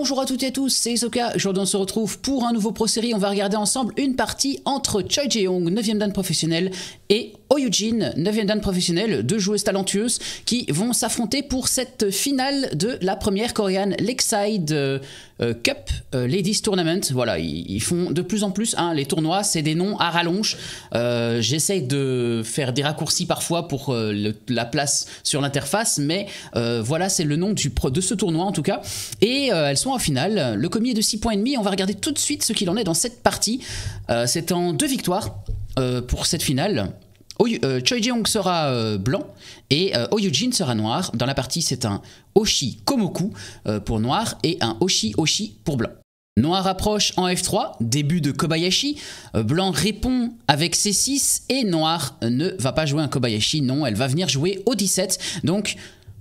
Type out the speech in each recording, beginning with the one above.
Bonjour à toutes et à tous, c'est Isoka. Aujourd'hui, on se retrouve pour un nouveau pro On va regarder ensemble une partie entre Choi jae 9 e dan professionnel, et Oh 9 e dan professionnel, deux joueuses talentueuses qui vont s'affronter pour cette finale de la première coréenne Lakeside. Euh, Cup euh, Ladies Tournament. Voilà, ils, font de plus en plus hein, les tournois, c'est des noms à rallonge. Euh, j'essaye de faire des raccourcis parfois pour la place sur l'interface, mais voilà, c'est le nom de ce tournoi en tout cas. Et elles sont en finale. Le commis est de 6 points et demi. On va regarder tout de suite ce qu'il en est dans cette partie. c'est en deux victoires pour cette finale. Euh, Choi Jeong sera euh, blanc et euh, Oyujin sera noir. Dans la partie, c'est un Oshi Komoku euh, pour noir et un Oshi Oshi pour blanc. Noir approche en F3, début de Kobayashi, blanc répond avec C6 et noir ne va pas jouer un Kobayashi, non, elle va venir jouer au 17. Donc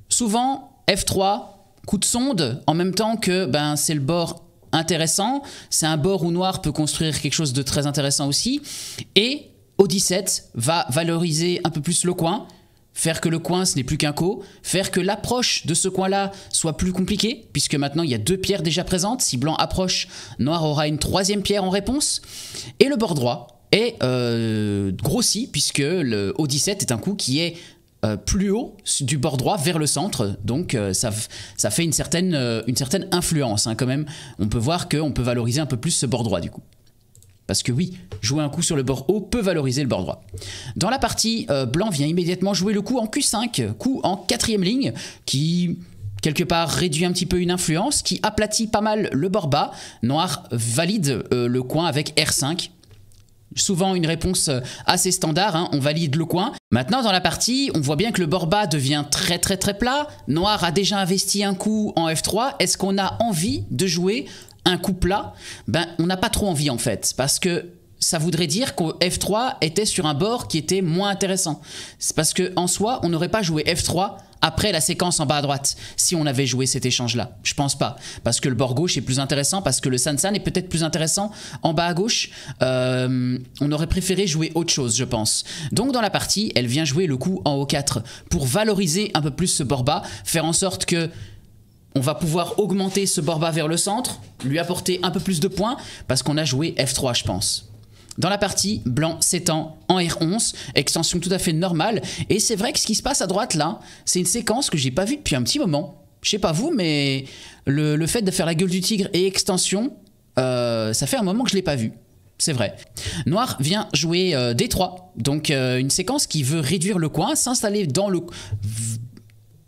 souvent F3, coup de sonde, en même temps que ben, c'est le bord intéressant, c'est un bord où noir peut construire quelque chose de très intéressant aussi, et o 17 va valoriser un peu plus le coin, faire que le coin ce n'est plus qu'un co, faire que l'approche de ce coin-là soit plus compliquée, puisque maintenant il y a deux pierres déjà présentes, si blanc approche, noir aura une troisième pierre en réponse, et le bord droit est euh, grossi, puisque le o 17 est un coup qui est euh, plus haut du bord droit vers le centre, donc euh, ça, ça fait une certaine, une certaine influence hein, quand même, on peut voir qu'on peut valoriser un peu plus ce bord droit du coup. Parce que oui, jouer un coup sur le bord haut peut valoriser le bord droit. Dans la partie, euh, Blanc vient immédiatement jouer le coup en Q5, coup en quatrième ligne, qui quelque part réduit un petit peu une influence, qui aplatit pas mal le bord bas. Noir valide euh, le coin avec R5. Souvent une réponse euh, assez standard, hein, on valide le coin. Maintenant dans la partie, on voit bien que le bord bas devient très très très plat. Noir a déjà investi un coup en F3. Est-ce qu'on a envie de jouer un coup plat, ben, on n'a pas trop envie en fait, parce que ça voudrait dire que F3 était sur un bord qui était moins intéressant. C'est parce que en soi, on n'aurait pas joué F3 après la séquence en bas à droite, si on avait joué cet échange-là. Je pense pas. Parce que le bord gauche est plus intéressant, parce que le Sansan est peut-être plus intéressant en bas à gauche. Euh, on aurait préféré jouer autre chose, je pense. Donc dans la partie, elle vient jouer le coup en O4 pour valoriser un peu plus ce bord bas, faire en sorte que on va pouvoir augmenter ce Borba vers le centre, lui apporter un peu plus de points, parce qu'on a joué F3 je pense. Dans la partie, blanc s'étend en R11, extension tout à fait normale, et c'est vrai que ce qui se passe à droite là, c'est une séquence que j'ai pas vue depuis un petit moment. Je sais pas vous, mais le, fait de faire la gueule du tigre et extension, euh, ça fait un moment que je l'ai pas vu. C'est vrai. Noir vient jouer euh, D3, donc euh, une séquence qui veut réduire le coin, s'installer dans le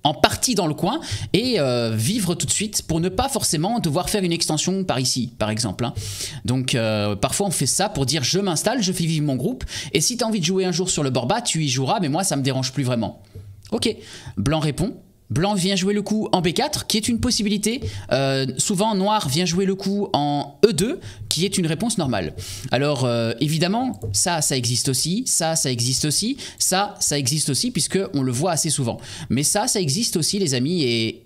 en partie dans le coin et euh, vivre tout de suite pour ne pas forcément devoir faire une extension par ici, par exemple. Hein. Donc euh, parfois on fait ça pour dire je m'installe, je fais vivre mon groupe et si tu as envie de jouer un jour sur le bord bas tu y joueras, mais moi ça me dérange plus vraiment. Ok, Blanc répond, Blanc vient jouer le coup en B4, qui est une possibilité. Euh, souvent, noir vient jouer le coup en E2, qui est une réponse normale. Alors, euh, évidemment, ça, ça existe aussi, ça, ça existe aussi, ça, ça existe aussi, puisque on le voit assez souvent. Mais ça, ça existe aussi, les amis, et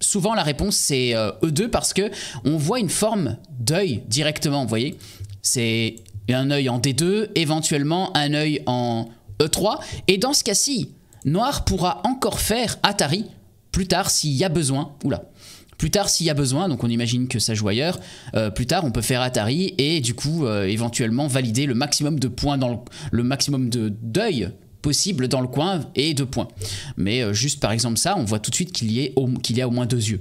souvent la réponse c'est E2 euh, e parce que on voit une forme d'œil directement, vous voyez C'est un œil en D2, éventuellement un œil en E3, et dans ce cas-ci, Noir pourra encore faire Atari plus tard s'il y a besoin. Oula. Plus tard, s'il y a besoin, donc on imagine que ça joue ailleurs, euh, plus tard on peut faire Atari et du coup euh, éventuellement valider le maximum de points dans le, maximum de deuil possible dans le coin et de points. Mais euh, juste par exemple ça, on voit tout de suite qu'il y, y a au moins deux yeux.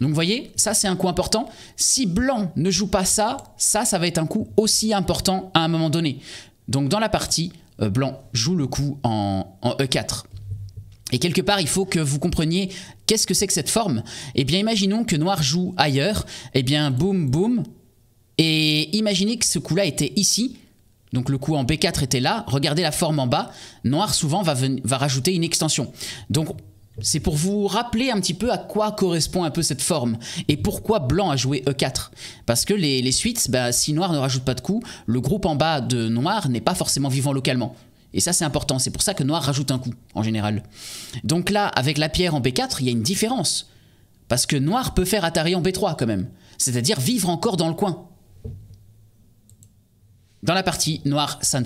Donc vous voyez, ça c'est un coup important. Si blanc ne joue pas ça, ça, ça va être un coup aussi important à un moment donné. Donc dans la partie, blanc joue le coup en, en E4. Et quelque part, il faut que vous compreniez qu'est-ce que c'est que cette forme. Et eh bien, imaginons que Noir joue ailleurs. Et eh bien, boum, boum. Et imaginez que ce coup-là était ici. Donc le coup en B4 était là. Regardez la forme en bas. Noir, souvent, va, va rajouter une extension. Donc, c'est pour vous rappeler un petit peu à quoi correspond un peu cette forme et pourquoi blanc a joué E4. Parce que les, suites, bah, si noir ne rajoute pas de coup, le groupe en bas de noir n'est pas forcément vivant localement. Et ça, c'est important. C'est pour ça que noir rajoute un coup, en général. Donc là, avec la pierre en B4, il y a une différence. Parce que noir peut faire Atari en B3, quand même. C'est-à-dire vivre encore dans le coin. Dans la partie, noir, san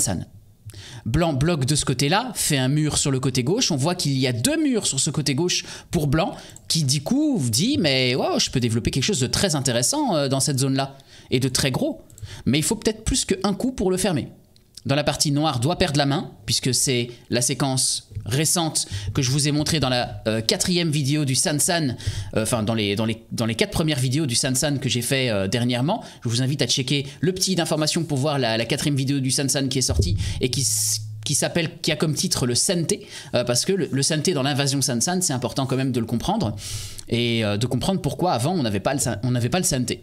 Blanc bloque de ce côté-là, fait un mur sur le côté gauche. On voit qu'il y a deux murs sur ce côté gauche pour blanc, qui du coup dit mais oh, je peux développer quelque chose de très intéressant euh, dans cette zone-là et de très gros. Mais il faut peut-être plus qu'un coup pour le fermer dans la partie noire doit perdre la main, puisque c'est la séquence récente que je vous ai montrée dans la euh, quatrième vidéo du Sansan, euh, enfin dans, les, dans, les, dans les quatre premières vidéos du Sansan que j'ai fait euh, dernièrement. Je vous invite à checker le petit d'information pour voir la, quatrième vidéo du Sansan qui est sortie et qui qui s'appelle, qui a comme titre le Santé, parce que le, le Santé dans l'invasion Sansan, c'est important quand même de le comprendre et de comprendre pourquoi avant on n'avait pas le on n'avait pas le Santé.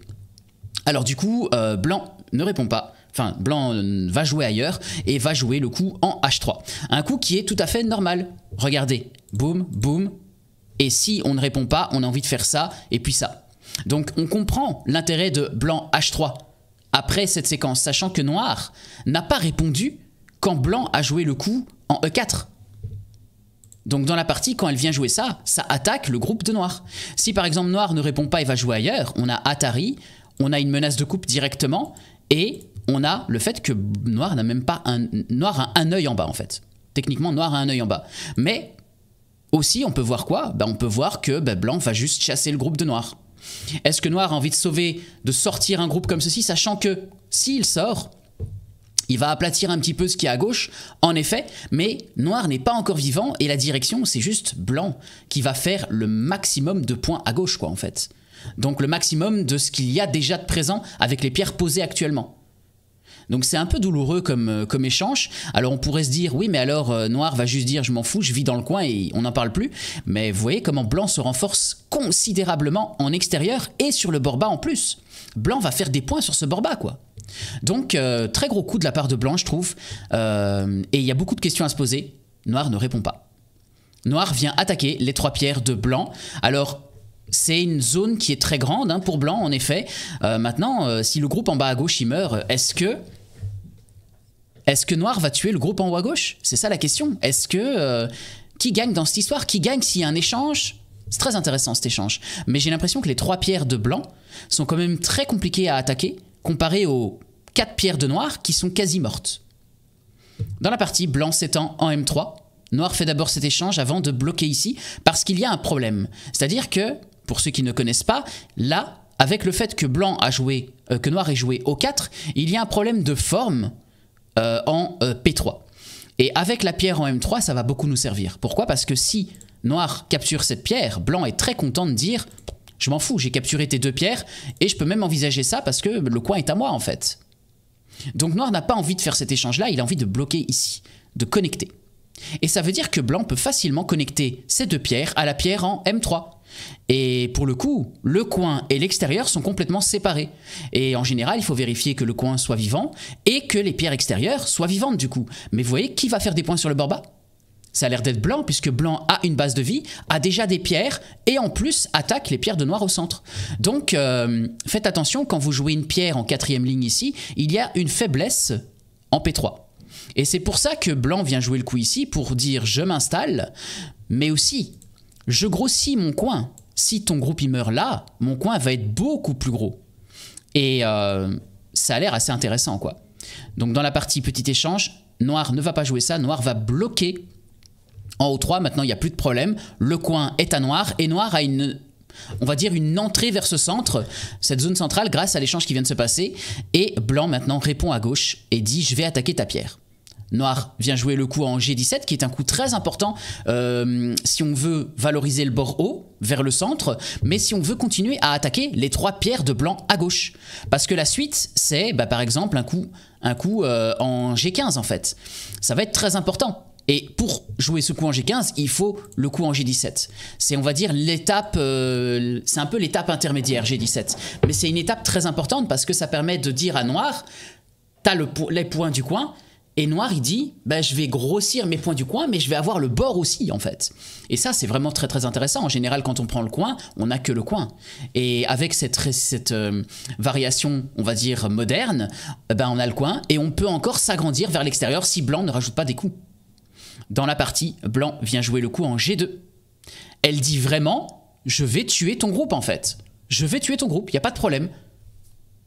Alors du coup, Blanc ne répond pas enfin blanc euh, va jouer ailleurs et va jouer le coup en H3. Un coup qui est tout à fait normal. Regardez, boum, boum. Et si on ne répond pas, on a envie de faire ça et puis ça. Donc on comprend l'intérêt de blanc H3 après cette séquence, sachant que noir n'a pas répondu quand blanc a joué le coup en E4. Donc dans la partie, quand elle vient jouer ça, ça attaque le groupe de noir. Si par exemple noir ne répond pas et va jouer ailleurs, on a Atari, on a une menace de coupe directement, et on a le fait que Noir n'a même pas un. Noir a un œil en bas, en fait. Techniquement, Noir a un œil en bas. Mais aussi, on peut voir quoi ben, On peut voir que ben, Blanc va juste chasser le groupe de Noir. Est-ce que Noir a envie de sauver, de sortir un groupe comme ceci, sachant que s'il sort, il va aplatir un petit peu ce qui est à gauche, en effet, mais Noir n'est pas encore vivant et la direction, c'est juste Blanc qui va faire le maximum de points à gauche, quoi, en fait. Donc le maximum de ce qu'il y a déjà de présent avec les pierres posées actuellement. Donc c'est un peu douloureux euh, comme, échange. Alors on pourrait se dire, oui, mais alors euh, Noir va juste dire, je m'en fous, je vis dans le coin et on n'en parle plus. Mais vous voyez comment Blanc se renforce considérablement en extérieur et sur le bord bas en plus. Blanc va faire des points sur ce bord bas, quoi. Donc euh, très gros coup de la part de Blanc, je trouve. et il y a beaucoup de questions à se poser. Noir ne répond pas. Noir vient attaquer les trois pierres de Blanc. Alors c'est une zone qui est très grande hein, pour Blanc, en effet. maintenant, si le groupe en bas à gauche y meurt, est-ce que est-ce que noir va tuer le groupe en haut à gauche C'est ça la question. Est-ce que... Euh, qui gagne dans cette histoire Qui gagne s'il y a un échange C'est très intéressant cet échange. Mais j'ai l'impression que les trois pierres de blanc sont quand même très compliquées à attaquer, comparées aux quatre pierres de noir qui sont quasi mortes. Dans la partie, blanc s'étend en M3. Noir fait d'abord cet échange avant de bloquer ici, parce qu'il y a un problème. C'est-à-dire que, pour ceux qui ne connaissent pas, là, avec le fait que blanc a joué, euh, que noir ait joué O4, il y a un problème de forme euh, en euh, P3. Et avec la pierre en M3, ça va beaucoup nous servir. Pourquoi Parce que si Noir capture cette pierre, Blanc est très content de dire « Je m'en fous, j'ai capturé tes deux pierres et je peux même envisager ça parce que le coin est à moi en fait. » Donc Noir n'a pas envie de faire cet échange-là, il a envie de bloquer ici, de connecter. Et ça veut dire que Blanc peut facilement connecter ces deux pierres à la pierre en M3. Et pour le coup, le coin et l'extérieur sont complètement séparés. Et en général, il faut vérifier que le coin soit vivant et que les pierres extérieures soient vivantes du coup. Mais vous voyez, qui va faire des points sur le bord bas ça a l'air d'être blanc, puisque blanc a une base de vie, a déjà des pierres, et en plus attaque les pierres de noir au centre. Donc euh, faites attention, quand vous jouez une pierre en quatrième ligne ici, il y a une faiblesse en P3. Et c'est pour ça que blanc vient jouer le coup ici, pour dire je m'installe, mais aussi je grossis mon coin. Si ton groupe y meurt là, mon coin va être beaucoup plus gros. Et euh, ça a l'air assez intéressant, quoi. Donc dans la partie petit échange, Noir ne va pas jouer ça, Noir va bloquer en haut 3, maintenant il n'y a plus de problème, le coin est à Noir, et Noir a une, on va dire une entrée vers ce centre, cette zone centrale grâce à l'échange qui vient de se passer, et Blanc maintenant répond à gauche et dit je vais attaquer ta pierre. Noir vient jouer le coup en G17, qui est un coup très important euh, si on veut valoriser le bord haut vers le centre, mais si on veut continuer à attaquer les trois pierres de blanc à gauche. Parce que la suite, c'est bah, par exemple un coup, un coup euh, en G15 en fait. Ça va être très important. Et pour jouer ce coup en G15, il faut le coup en G17. C'est, on va dire, l'étape, euh, c'est un peu l'étape intermédiaire G17. Mais c'est une étape très importante parce que ça permet de dire à Noir, t'as le, les points du coin, et Noir, il dit, ben, je vais grossir mes points du coin, mais je vais avoir le bord aussi, en fait. Et ça, c'est vraiment très, très intéressant. En général, quand on prend le coin, on n'a que le coin. Et avec cette, cette euh, variation, on va dire, moderne, ben, on a le coin, et on peut encore s'agrandir vers l'extérieur si blanc ne rajoute pas des coups. Dans la partie, blanc vient jouer le coup en G2. Elle dit vraiment, je vais tuer ton groupe, en fait. Je vais tuer ton groupe, il n'y a pas de problème.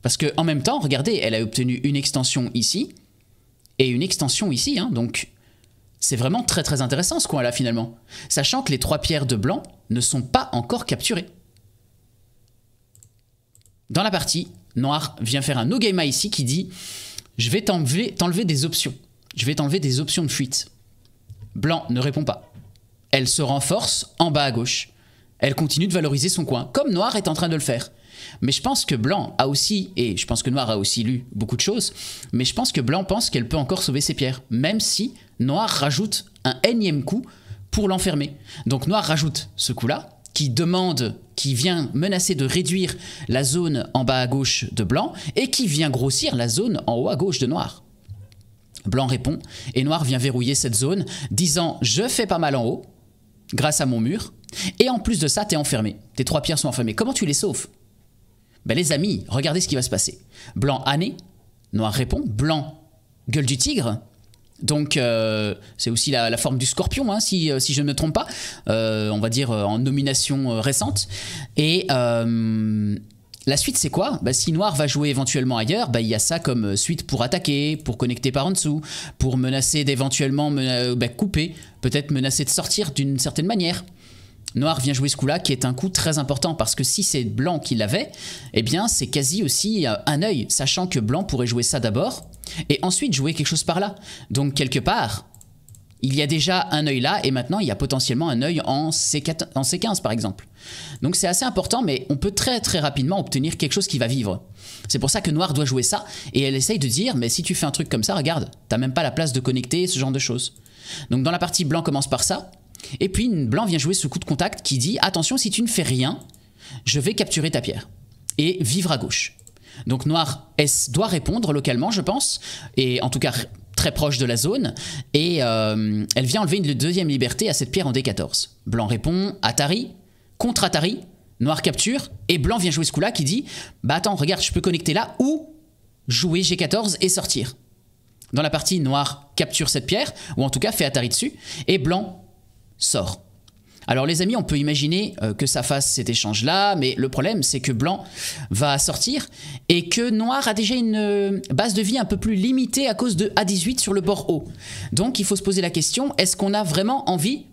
Parce que en même temps, regardez, elle a obtenu une extension ici, et une extension ici. Hein, donc c'est vraiment très très intéressant ce coin-là finalement, sachant que les trois pierres de blanc ne sont pas encore capturées. Dans la partie, Noir vient faire un no-game ici qui dit « Je vais t'enlever des options. Je vais t'enlever des options de fuite. » Blanc ne répond pas. Elle se renforce en bas à gauche. Elle continue de valoriser son coin, comme Noir est en train de le faire. Mais je pense que Blanc a aussi, et je pense que Noir a aussi lu beaucoup de choses, mais je pense que Blanc pense qu'elle peut encore sauver ses pierres, même si Noir rajoute un énième coup pour l'enfermer. Donc Noir rajoute ce coup-là, qui demande, qui vient menacer de réduire la zone en bas à gauche de Blanc, et qui vient grossir la zone en haut à gauche de Noir. Blanc répond, et Noir vient verrouiller cette zone, disant Je fais pas mal en haut, grâce à mon mur, et en plus de ça, t'es enfermé. Tes trois pierres sont enfermées. Comment tu les sauves ben, les amis, regardez ce qui va se passer. Blanc année, noir répond, blanc gueule du tigre. Donc euh, c'est aussi la, forme du scorpion, hein, si, euh, je ne me trompe pas, euh, on va dire en nomination récente. Et la suite c'est quoi ben, Si noir va jouer éventuellement ailleurs, ben, il y a ça comme suite pour attaquer, pour connecter par en dessous, pour menacer d'éventuellement couper, peut-être menacer de sortir d'une certaine manière. Noir vient jouer ce coup-là, qui est un coup très important, parce que si c'est Blanc qui l'avait, eh bien c'est quasi aussi euh, un œil, sachant que Blanc pourrait jouer ça d'abord, et ensuite jouer quelque chose par là. Donc quelque part, il y a déjà un œil là, et maintenant il y a potentiellement un œil en, C4, en C15 par exemple. Donc c'est assez important, mais on peut très très rapidement obtenir quelque chose qui va vivre. C'est pour ça que Noir doit jouer ça, et elle essaye de dire, mais si tu fais un truc comme ça, regarde, t'as même pas la place de connecter, ce genre de choses. Donc dans la partie Blanc commence par ça, et puis blanc vient jouer ce coup de contact qui dit attention si tu ne fais rien, je vais capturer ta pierre et vivre à gauche. Donc noir S doit répondre localement je pense et en tout cas très proche de la zone et euh, elle vient enlever une deuxième liberté à cette pierre en D14. Blanc répond Atari contre Atari, noir capture et blanc vient jouer ce coup-là qui dit bah attends regarde je peux connecter là ou jouer G14 et sortir. Dans la partie, noir capture cette pierre, ou en tout cas fait Atari dessus, et blanc sort. Alors les amis, on peut imaginer euh, que ça fasse cet échange-là, mais le problème c'est que blanc va sortir et que noir a déjà une euh, base de vie un peu plus limitée à cause de A18 sur le bord haut. Donc il faut se poser la question, est-ce qu'on a vraiment envie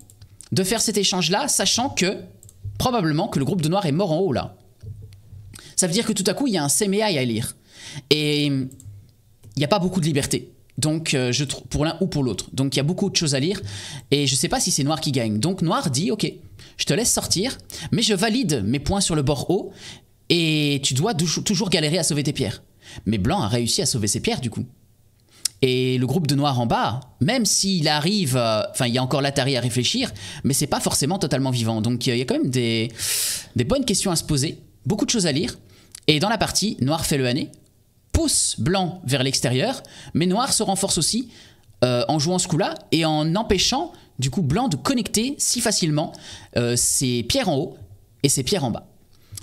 de faire cet échange-là, sachant que probablement que le groupe de noir est mort en haut là Ça veut dire que tout à coup il y a un CMEI à lire. Et il n'y a pas beaucoup de liberté. Donc, euh, pour l'un ou pour l'autre. Donc, il y a beaucoup de choses à lire. Et je ne sais pas si c'est Noir qui gagne. Donc, Noir dit Ok, je te laisse sortir, mais je valide mes points sur le bord haut. Et tu dois toujours galérer à sauver tes pierres. Mais Blanc a réussi à sauver ses pierres, du coup. Et le groupe de Noir en bas, même s'il arrive. Euh, enfin, il y a encore l'Atari à réfléchir, mais c'est pas forcément totalement vivant. Donc, euh, il y a quand même des, bonnes questions à se poser, beaucoup de choses à lire. Et dans la partie, Noir fait le année pousse blanc vers l'extérieur, mais noir se renforce aussi euh, en jouant ce coup-là et en empêchant du coup blanc de connecter si facilement euh, ses pierres en haut et ses pierres en bas.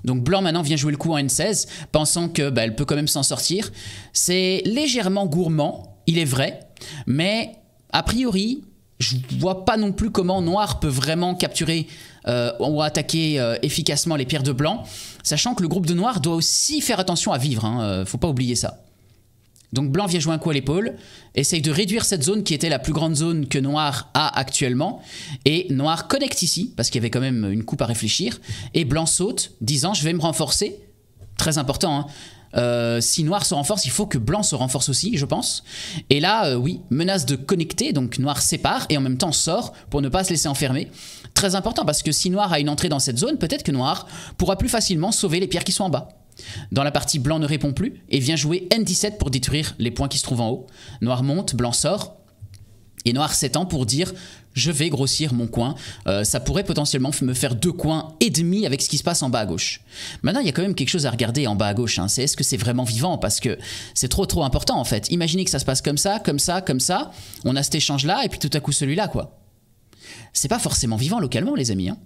Donc blanc maintenant vient jouer le coup en N16, pensant que bah, elle peut quand même s'en sortir. C'est légèrement gourmand, il est vrai, mais a priori, je vois pas non plus comment noir peut vraiment capturer euh, on va attaquer euh, efficacement les pierres de blanc, sachant que le groupe de noir doit aussi faire attention à vivre, hein, euh, faut pas oublier ça. Donc blanc vient jouer un coup à l'épaule, essaye de réduire cette zone qui était la plus grande zone que noir a actuellement, et noir connecte ici, parce qu'il y avait quand même une coupe à réfléchir, et blanc saute, disant je vais me renforcer, très important, hein, euh, si noir se renforce, il faut que blanc se renforce aussi, je pense. Et là, euh, oui, menace de connecter, donc noir sépare et en même temps sort pour ne pas se laisser enfermer. Très important parce que si noir a une entrée dans cette zone, peut-être que noir pourra plus facilement sauver les pierres qui sont en bas. Dans la partie, blanc ne répond plus et vient jouer N17 pour détruire les points qui se trouvent en haut. Noir monte, blanc sort. Et noir s'étend pour dire je vais grossir mon coin. Euh, ça pourrait potentiellement me faire deux coins et demi avec ce qui se passe en bas à gauche. Maintenant, il y a quand même quelque chose à regarder en bas à gauche. Hein. C'est est-ce que c'est vraiment vivant Parce que c'est trop trop important en fait. Imaginez que ça se passe comme ça, comme ça, comme ça. On a cet échange là et puis tout à coup celui-là quoi. C'est pas forcément vivant localement les amis. Hein.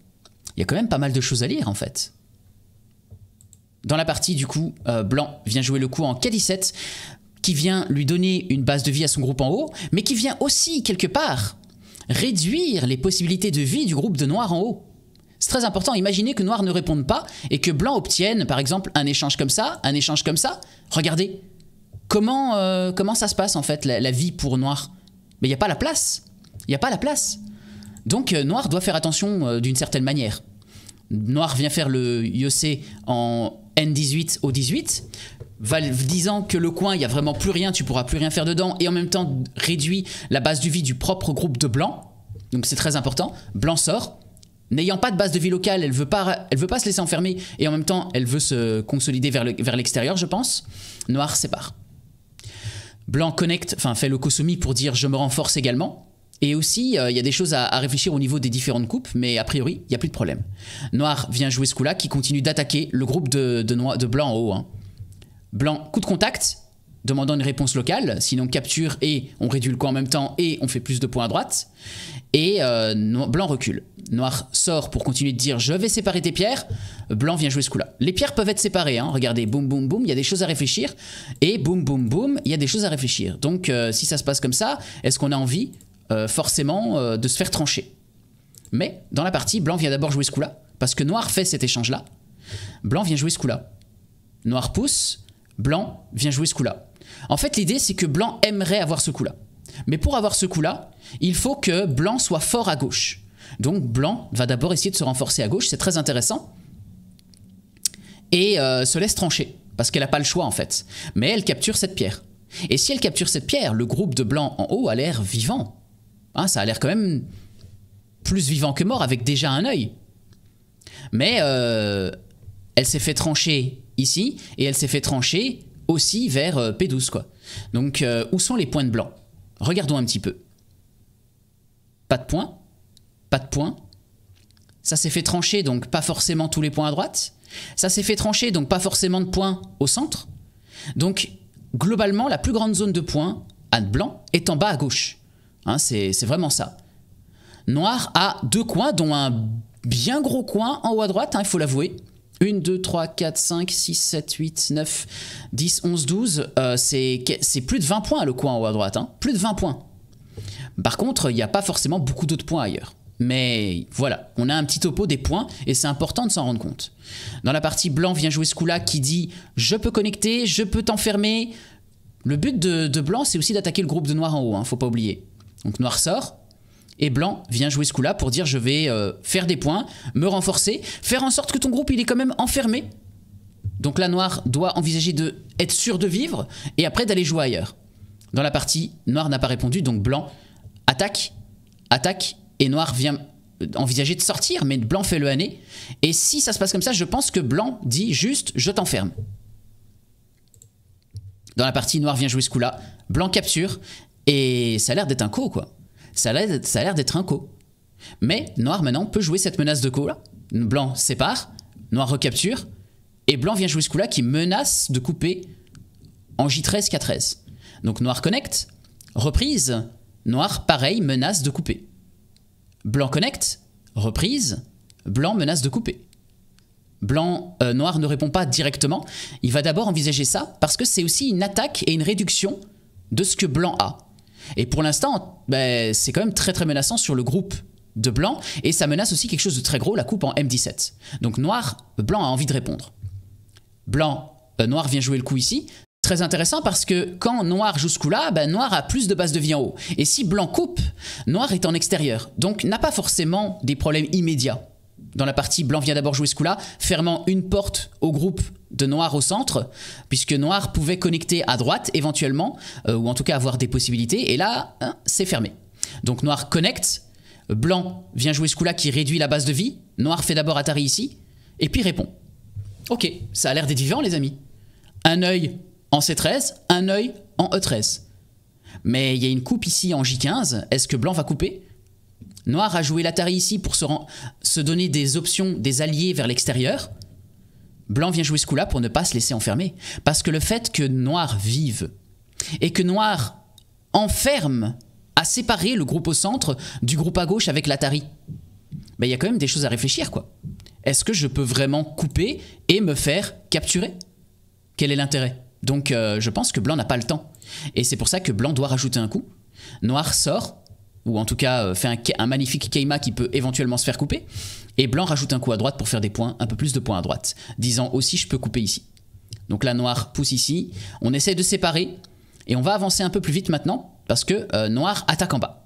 Il y a quand même pas mal de choses à lire en fait. Dans la partie du coup, euh, blanc vient jouer le coup en K17 qui vient lui donner une base de vie à son groupe en haut, mais qui vient aussi quelque part réduire les possibilités de vie du groupe de Noir en haut. C'est très important. Imaginez que Noir ne réponde pas et que Blanc obtienne, par exemple, un échange comme ça, un échange comme ça. Regardez, comment, euh, comment ça se passe en fait, la, vie pour Noir Mais il n'y a pas la place. Il n'y a pas la place. Donc euh, Noir doit faire attention euh, d'une certaine manière. Noir vient faire le Yossé en N18 au 18 disant que le coin, il n'y a vraiment plus rien, tu pourras plus rien faire dedans, et en même temps réduit la base du vie du propre groupe de blanc, donc c'est très important, blanc sort, n'ayant pas de base de vie locale, elle veut pas, elle veut pas se laisser enfermer, et en même temps elle veut se consolider vers l'extérieur, je pense, noir sépare. Blanc connecte, enfin fait le kosumi pour dire je me renforce également, et aussi, euh, il y a des choses à, réfléchir au niveau des différentes coupes, mais a priori, il n'y a plus de problème. Noir vient jouer ce coup-là, qui continue d'attaquer le groupe de, de, de blanc en haut. Hein. Blanc, coup de contact, demandant une réponse locale. Sinon, capture et on réduit le coup en même temps et on fait plus de points à droite. Et euh, blanc recule. Noir sort pour continuer de dire je vais séparer tes pierres. Blanc vient jouer ce coup-là. Les pierres peuvent être séparées. Hein. Regardez, boum, boum, boum, il y a des choses à réfléchir. Et boum, boum, boum, il y a des choses à réfléchir. Donc, euh, si ça se passe comme ça, est-ce qu'on a envie euh, forcément de se faire trancher Mais dans la partie, blanc vient d'abord jouer ce coup-là. Parce que noir fait cet échange-là. Blanc vient jouer ce coup-là. Noir pousse, Blanc vient jouer ce coup-là. En fait, l'idée, c'est que Blanc aimerait avoir ce coup-là. Mais pour avoir ce coup-là, il faut que Blanc soit fort à gauche. Donc Blanc va d'abord essayer de se renforcer à gauche, c'est très intéressant. Et euh, se laisse trancher, parce qu'elle n'a pas le choix en fait. Mais elle capture cette pierre. Et si elle capture cette pierre, le groupe de Blanc en haut a l'air vivant. Hein, ça a l'air quand même plus vivant que mort, avec déjà un œil. Mais euh, elle s'est fait trancher ici, et elle s'est fait trancher aussi vers euh, P12, quoi. Donc, euh, où sont les points de blanc Regardons un petit peu. Pas de points, pas de points. Ça s'est fait trancher, donc pas forcément tous les points à droite. Ça s'est fait trancher, donc pas forcément de points au centre. Donc, globalement, la plus grande zone de points, à blanc, est en bas à gauche. Hein, c'est vraiment ça. Noir a deux coins, dont un bien gros coin en haut à droite, hein, il faut l'avouer. 1, 2, 3, 4, 5, 6, 7, 8, 9, 10, 11, 12. c'est plus de 20 points le coin en haut à droite. Hein. Plus de 20 points. Par contre, il n'y a pas forcément beaucoup d'autres points ailleurs. Mais voilà, on a un petit topo des points et c'est important de s'en rendre compte. Dans la partie blanc vient jouer ce coup-là qui dit je peux connecter, je peux t'enfermer. Le but de, blanc, c'est aussi d'attaquer le groupe de noir en haut, ne hein, faut pas oublier. Donc noir sort, et Blanc vient jouer ce coup-là pour dire je vais euh, faire des points, me renforcer, faire en sorte que ton groupe il est quand même enfermé. Donc la Noire doit envisager de être sûr de vivre et après d'aller jouer ailleurs. Dans la partie, Noir n'a pas répondu, donc Blanc attaque, attaque et Noir vient euh, envisager de sortir, mais Blanc fait le hané. Et si ça se passe comme ça, je pense que Blanc dit juste je t'enferme. Dans la partie, Noir vient jouer ce coup-là, Blanc capture et ça a l'air d'être un coup quoi ça a l'air d'être un co. Mais noir maintenant peut jouer cette menace de co là. Blanc sépare, noir recapture, et blanc vient jouer ce coup là qui menace de couper en J13, K13. Donc noir connecte, reprise, noir pareil menace de couper. Blanc connecte, reprise, blanc menace de couper. Blanc, euh, noir ne répond pas directement. Il va d'abord envisager ça parce que c'est aussi une attaque et une réduction de ce que blanc a. Et pour l'instant, ben, c'est quand même très très menaçant sur le groupe de blanc, et ça menace aussi quelque chose de très gros, la coupe en M17. Donc noir, blanc a envie de répondre. Blanc, euh, noir vient jouer le coup ici. Très intéressant parce que quand noir joue ce coup-là, ben, noir a plus de base de vie en haut. Et si blanc coupe, noir est en extérieur, donc n'a pas forcément des problèmes immédiats dans la partie, blanc vient d'abord jouer ce coup-là, fermant une porte au groupe de Noir au centre, puisque Noir pouvait connecter à droite éventuellement, euh, ou en tout cas avoir des possibilités, et là, hein, c'est fermé. Donc Noir connecte, Blanc vient jouer ce coup-là qui réduit la base de vie, Noir fait d'abord Atari ici, et puis répond. Ok, ça a l'air d'être les amis. Un œil en C13, un œil en E13. Mais il y a une coupe ici en J15, est-ce que Blanc va couper Noir a joué l'Atari ici pour se donner des options, des alliés vers l'extérieur, Blanc vient jouer ce coup-là pour ne pas se laisser enfermer. Parce que le fait que Noir vive et que Noir enferme à séparer le groupe au centre du groupe à gauche avec l'Atari, ben, il y a quand même des choses à réfléchir. quoi. Est-ce que je peux vraiment couper et me faire capturer Quel est l'intérêt Donc euh, je pense que Blanc n'a pas le temps. Et c'est pour ça que Blanc doit rajouter un coup. Noir sort, ou en tout cas euh, fait un, un magnifique Keima qui peut éventuellement se faire couper. Et blanc rajoute un coup à droite pour faire des points, un peu plus de points à droite, disant aussi je peux couper ici. Donc là, noir pousse ici. On essaie de séparer et on va avancer un peu plus vite maintenant parce que euh, noir attaque en bas.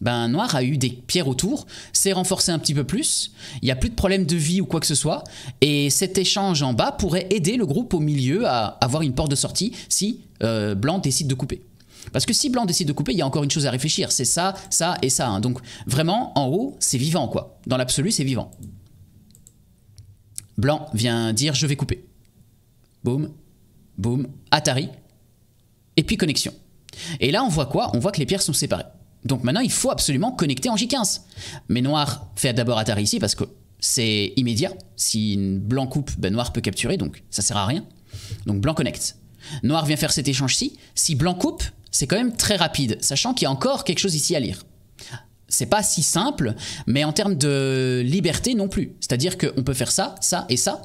Ben, noir a eu des pierres autour, s'est renforcé un petit peu plus, il n'y a plus de problème de vie ou quoi que ce soit, et cet échange en bas pourrait aider le groupe au milieu à avoir une porte de sortie si euh, blanc décide de couper. Parce que si blanc décide de couper, il y a encore une chose à réfléchir. C'est ça, ça et ça. Hein. Donc vraiment, en haut, c'est vivant, quoi. Dans l'absolu, c'est vivant. Blanc vient dire je vais couper. Boum, boum, Atari. Et puis connexion. Et là, on voit quoi On voit que les pierres sont séparées. Donc maintenant, il faut absolument connecter en J15. Mais noir fait d'abord Atari ici parce que c'est immédiat. Si blanc coupe, ben noir peut capturer, donc ça sert à rien. Donc blanc connecte. Noir vient faire cet échange-ci. Si blanc coupe, c'est quand même très rapide, sachant qu'il y a encore quelque chose ici à lire. C'est pas si simple, mais en termes de liberté non plus. C'est-à-dire qu'on peut faire ça, ça et ça.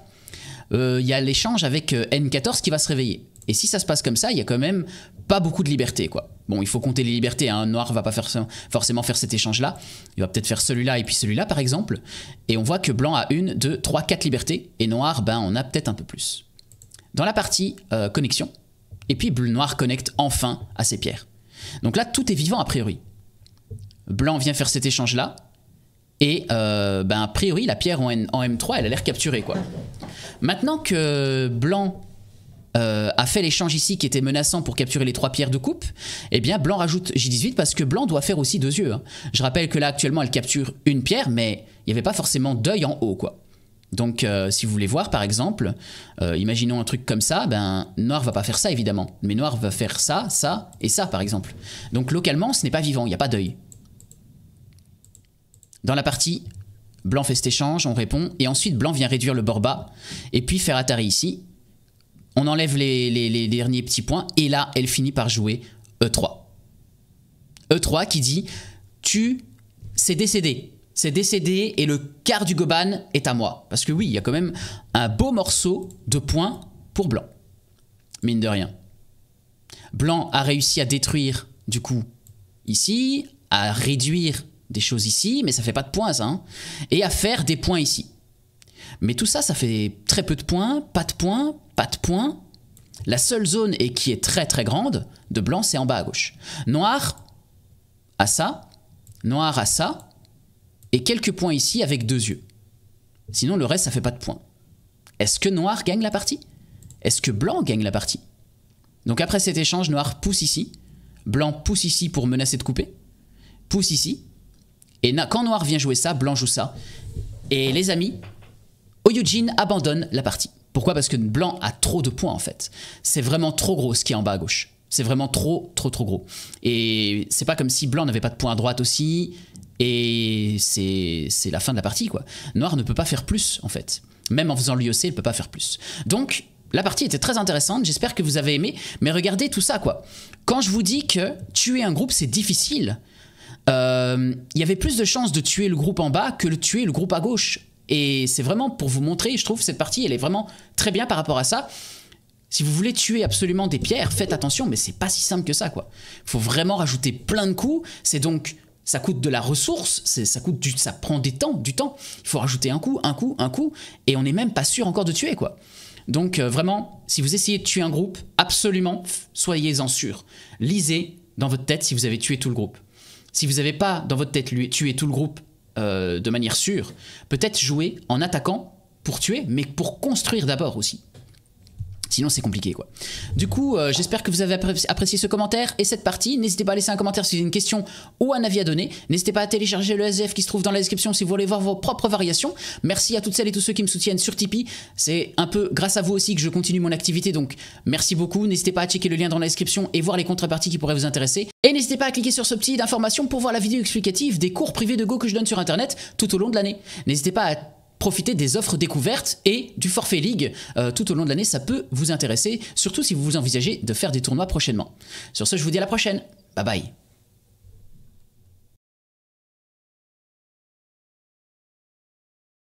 Euh, il y a l'échange avec euh, N14 qui va se réveiller. Et si ça se passe comme ça, il y a quand même pas beaucoup de liberté, quoi. Bon, il faut compter les libertés. Hein. Un ne noir va pas faire forcément faire cet échange-là. Il va peut-être faire celui-là et puis celui-là, par exemple. Et on voit que blanc a une, deux, trois, quatre libertés. Et noir, ben, on a peut-être un peu plus. Dans la partie euh, connexion, et puis Bulle noir connecte enfin à ces pierres. Donc là, tout est vivant a priori. Blanc vient faire cet échange-là. Et euh, ben, a priori, la pierre en, M3, elle a l'air capturée. quoi. Maintenant que Blanc euh, a fait l'échange ici qui était menaçant pour capturer les trois pierres de coupe, eh bien Blanc rajoute J18 parce que Blanc doit faire aussi deux yeux. Hein. Je rappelle que là, actuellement, elle capture une pierre, mais il n'y avait pas forcément d'œil en haut. quoi. Donc, euh, si vous voulez voir, par exemple, euh, imaginons un truc comme ça, ben Noir va pas faire ça évidemment, mais Noir va faire ça, ça et ça, par exemple. Donc, localement, ce n'est pas vivant, il n'y a pas d'œil. Dans la partie blanc fait cet échange, on répond, et ensuite blanc vient réduire le bord bas, et puis faire Atari ici. On enlève les, les derniers petits points, et là, elle finit par jouer E3. E3 qui dit Tu, c'est décédé c'est décédé et le quart du Goban est à moi. Parce que oui, il y a quand même un beau morceau de points pour Blanc. Mine de rien. Blanc a réussi à détruire, du coup, ici, à réduire des choses ici, mais ça fait pas de points, Hein, et à faire des points ici. Mais tout ça, ça fait très peu de points, pas de points, pas de points. La seule zone et qui est très très grande de blanc, c'est en bas à gauche. Noir à ça, noir à ça, et quelques points ici avec deux yeux. Sinon, le reste, ça fait pas de points. Est-ce que noir gagne la partie Est-ce que blanc gagne la partie Donc après cet échange, noir pousse ici, blanc pousse ici pour menacer de couper, pousse ici, et quand noir vient jouer ça, blanc joue ça. Et les amis, Oyujin abandonne la partie. Pourquoi Parce que blanc a trop de points en fait. C'est vraiment trop gros ce qui est en bas à gauche. C'est vraiment trop, trop, trop gros. Et c'est pas comme si blanc n'avait pas de points à droite aussi, et c'est la fin de la partie, quoi. Noir ne peut pas faire plus, en fait. Même en faisant l'IOC, il ne peut pas faire plus. Donc, la partie était très intéressante, j'espère que vous avez aimé, mais regardez tout ça, quoi. Quand je vous dis que tuer un groupe, c'est difficile, euh, il y avait plus de chances de tuer le groupe en bas que de tuer le groupe à gauche. Et c'est vraiment pour vous montrer, je trouve, cette partie, elle est vraiment très bien par rapport à ça. Si vous voulez tuer absolument des pierres, faites attention, mais c'est pas si simple que ça, quoi. Faut vraiment rajouter plein de coups. C'est donc ça coûte de la ressource, ça, coûte du, ça prend des temps, du temps. Il faut rajouter un coup, un coup, un coup, et on n'est même pas sûr encore de tuer, quoi. Donc euh, vraiment, si vous essayez de tuer un groupe, absolument, soyez-en sûr. Lisez dans votre tête si vous avez tué tout le groupe. Si vous n'avez pas dans votre tête tué tout le groupe euh, de manière sûre, peut-être jouer en attaquant pour tuer, mais pour construire d'abord aussi. Sinon, c'est compliqué, quoi. Du coup, euh, j'espère que vous avez apprécié ce commentaire et cette partie. N'hésitez pas à laisser un commentaire si vous avez une question ou un avis à donner. N'hésitez pas à télécharger le SF qui se trouve dans la description si vous voulez voir vos propres variations. Merci à toutes celles et tous ceux qui me soutiennent sur Tipeee. C'est un peu grâce à vous aussi que je continue mon activité, donc merci beaucoup. N'hésitez pas à checker le lien dans la description et voir les contreparties qui pourraient vous intéresser. Et n'hésitez pas à cliquer sur ce petit d'information pour voir la vidéo explicative des cours privés de Go que je donne sur Internet tout au long de l'année. N'hésitez pas à profiter des offres découvertes et du forfait ligue euh, tout au long de l'année. Ça peut vous intéresser, surtout si vous envisagez de faire des tournois prochainement. Sur ce, je vous dis à la prochaine. Bye bye.